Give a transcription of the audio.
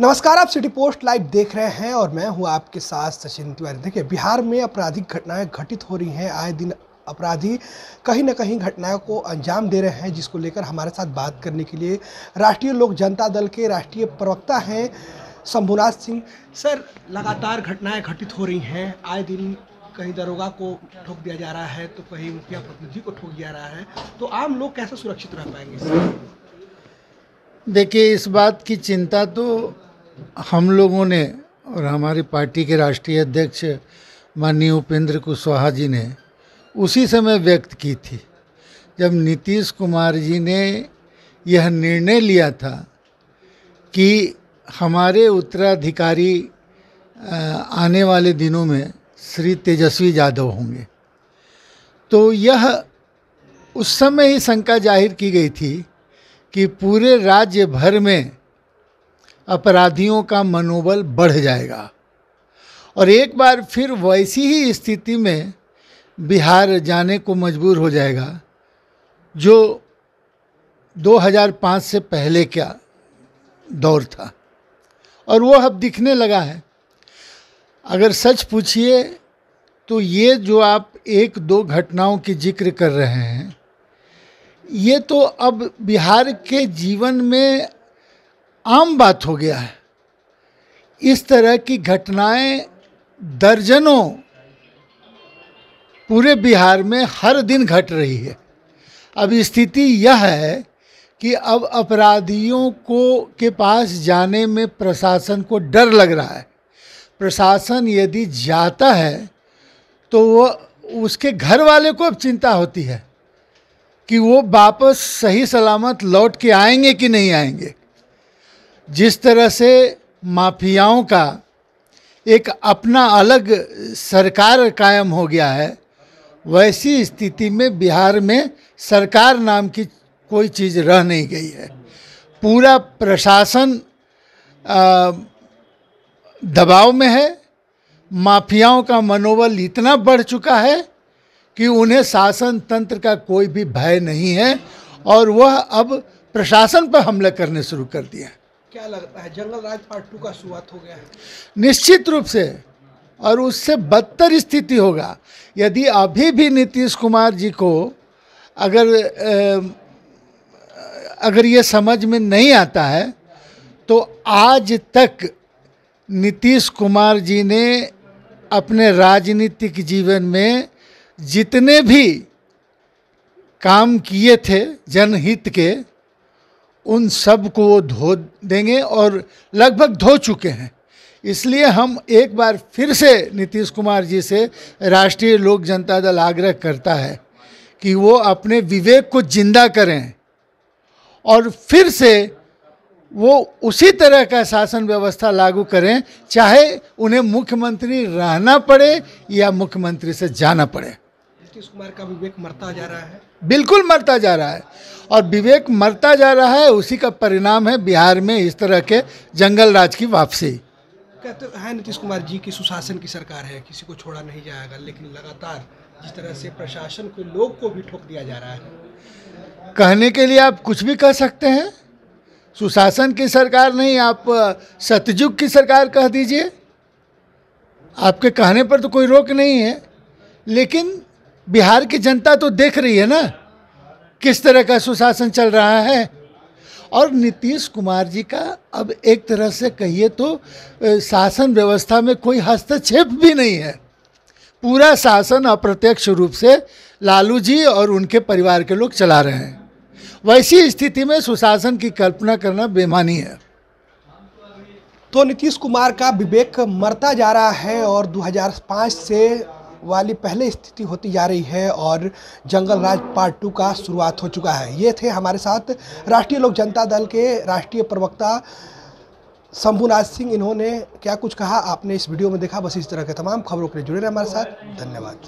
नमस्कार आप city post live देख रहे हैं और मैं हूं आपके साथ सचिन तिवारी देखिए बिहार में आपराधिक घटनाएं घटित हो रही हैं आए दिन अपराधी कहीं ना कहीं घटनाओं को अंजाम दे रहे हैं जिसको लेकर हमारे साथ बात करने के लिए राष्ट्रीय लोक जनता दल के राष्ट्रीय प्रवक्ता हैं शंभुनाथ सिंह सर लगातार घटनाएं घटित हो रही हैं आए दिन कहीं दरोगा को ठोक दिया जा रहा है तो कहीं मुखिया प्रतिनिधि को ठोक दिया रहा है तो आम लोग कैसे सुरक्षित रह पाएंगे देखिए इस बात की चिंता तो हम लोगों ने और हमारी पार्टी के राष्ट्रीय अध्यक्ष माननीय उपेंद्र कुशवाहा जी ने उसी समय व्यक्त की थी जब नीतीश कुमार जी ने यह निर्णय लिया था कि हमारे उत्तराधिकारी आने वाले दिनों में श्री तेजस्वी यादव होंगे तो यह उस समय ही शंका जाहिर की गई थी कि पूरे राज्य भर में अपराधियों का मनोबल बढ़ जाएगा और एक बार फिर वैसी ही स्थिति में बिहार जाने को मजबूर हो जाएगा जो 2005 से पहले का दौर था और वो अब दिखने लगा है अगर सच पूछिए तो ये जो आप एक दो घटनाओं की जिक्र कर रहे हैं ये तो अब बिहार के जीवन में आम बात हो गया है इस तरह की घटनाएं दर्जनों पूरे बिहार में हर दिन घट रही है अब स्थिति यह है कि अब अपराधियों को के पास जाने में प्रशासन को डर लग रहा है प्रशासन यदि जाता है तो वो उसके घर वाले को अब चिंता होती है कि वो वापस सही सलामत लौट के आएंगे कि नहीं आएंगे जिस तरह से माफियाओं का एक अपना अलग सरकार कायम हो गया है वैसी स्थिति में बिहार में सरकार नाम की कोई चीज़ रह नहीं गई है पूरा प्रशासन दबाव में है माफियाओं का मनोबल इतना बढ़ चुका है कि उन्हें शासन तंत्र का कोई भी भय नहीं है और वह अब प्रशासन पर हमला करने शुरू कर दिया है क्या लगता है जंगल राज पार्ट टू का शुरुआत हो गया है निश्चित रूप से और उससे बदतर स्थिति होगा यदि अभी भी नीतीश कुमार जी को अगर अगर ये समझ में नहीं आता है तो आज तक नीतीश कुमार जी ने अपने राजनीतिक जीवन में जितने भी काम किए थे जनहित के उन सब को वो धो देंगे और लगभग धो चुके हैं इसलिए हम एक बार फिर से नीतीश कुमार जी से राष्ट्रीय लोक जनता दल आग्रह करता है कि वो अपने विवेक को जिंदा करें और फिर से वो उसी तरह का शासन व्यवस्था लागू करें चाहे उन्हें मुख्यमंत्री रहना पड़े या मुख्यमंत्री से जाना पड़े नीतीश कुमार का विवेक मरता जा रहा है बिल्कुल मरता जा रहा है और विवेक मरता जा रहा है उसी का परिणाम है बिहार में इस तरह के जंगल राज की वापसी कहते हैं नीतीश कुमार जी की सुशासन की सरकार है किसी को छोड़ा नहीं जाएगा लेकिन लगातार जिस तरह से प्रशासन को लोग को भी ठोक दिया जा रहा है कहने के लिए आप कुछ भी कह सकते हैं सुशासन की सरकार नहीं आप सतयुग की सरकार कह दीजिए आपके कहने पर तो कोई रोक नहीं है लेकिन बिहार की जनता तो देख रही है ना किस तरह का सुशासन चल रहा है और नीतीश कुमार जी का अब एक तरह से कहिए तो शासन व्यवस्था में कोई हस्तक्षेप भी नहीं है पूरा शासन अप्रत्यक्ष रूप से लालू जी और उनके परिवार के लोग चला रहे हैं वैसी स्थिति में सुशासन की कल्पना करना बेमानी है तो नीतीश कुमार का विवेक मरता जा रहा है और 2005 से वाली पहले स्थिति होती जा रही है और जंगल राज पार्ट टू का शुरुआत हो चुका है ये थे हमारे साथ राष्ट्रीय लोक जनता दल के राष्ट्रीय प्रवक्ता शंभुनाथ सिंह इन्होंने क्या कुछ कहा आपने इस वीडियो में देखा बस इस तरह के तमाम खबरों के लिए जुड़े रहे हमारे साथ धन्यवाद